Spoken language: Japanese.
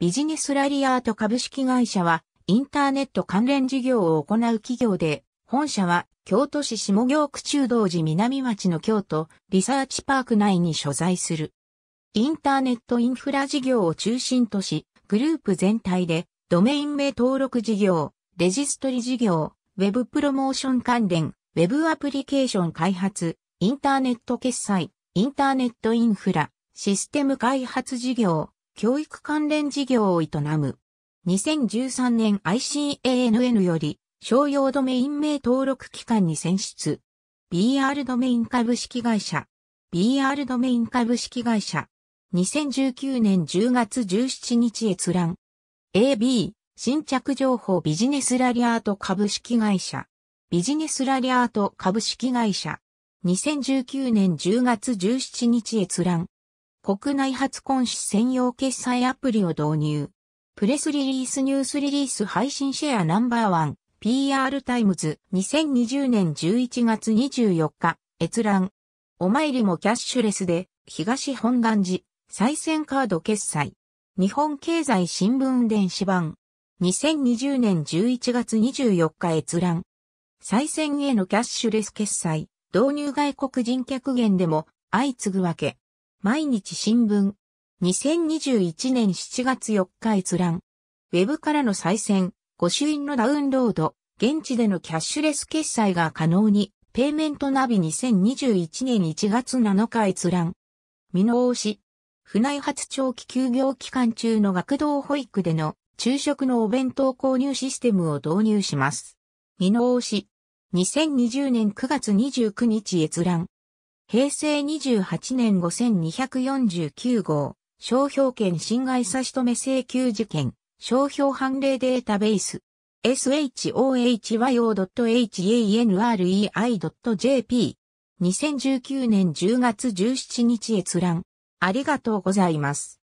ビジネスラリアート株式会社は、インターネット関連事業を行う企業で、本社は京都市下京区中道寺南町の京都リサーチパーク内に所在する。インターネットインフラ事業を中心とし、グループ全体でドメイン名登録事業、レジストリ事業、ウェブプロモーション関連、ウェブアプリケーション開発、インターネット決済、インターネットインフラ、システム開発事業、教育関連事業を営む。2013年 ICANN より商用ドメイン名登録機関に選出。BR ドメイン株式会社。BR ドメイン株式会社。2019年10月17日閲覧。AB、新着情報ビジネスラリアート株式会社。ビジネスラリアート株式会社。2019年10月17日閲覧。国内初婚誌専用決済アプリを導入。プレスリリースニュースリリース配信シェアナンバーワン PR タイムズ2020年11月24日閲覧。お参りもキャッシュレスで東本願寺再選カード決済。日本経済新聞電子版2020年11月24日閲覧。再選へのキャッシュレス決済導入外国人客源でも相次ぐわけ。毎日新聞。2021年7月4日閲覧。ウェブからの再選、御朱印のダウンロード、現地でのキャッシュレス決済が可能に、ペイメントナビ2021年1月7日閲覧。見直し。船井発長期休業期間中の学童保育での昼食のお弁当購入システムを導入します。見直し。2020年9月29日閲覧。平成28年5249号、商標権侵害差し止め請求事件、商標判例データベース。shohyo.hanrei.jp 2019年10月17日閲覧。ありがとうございます。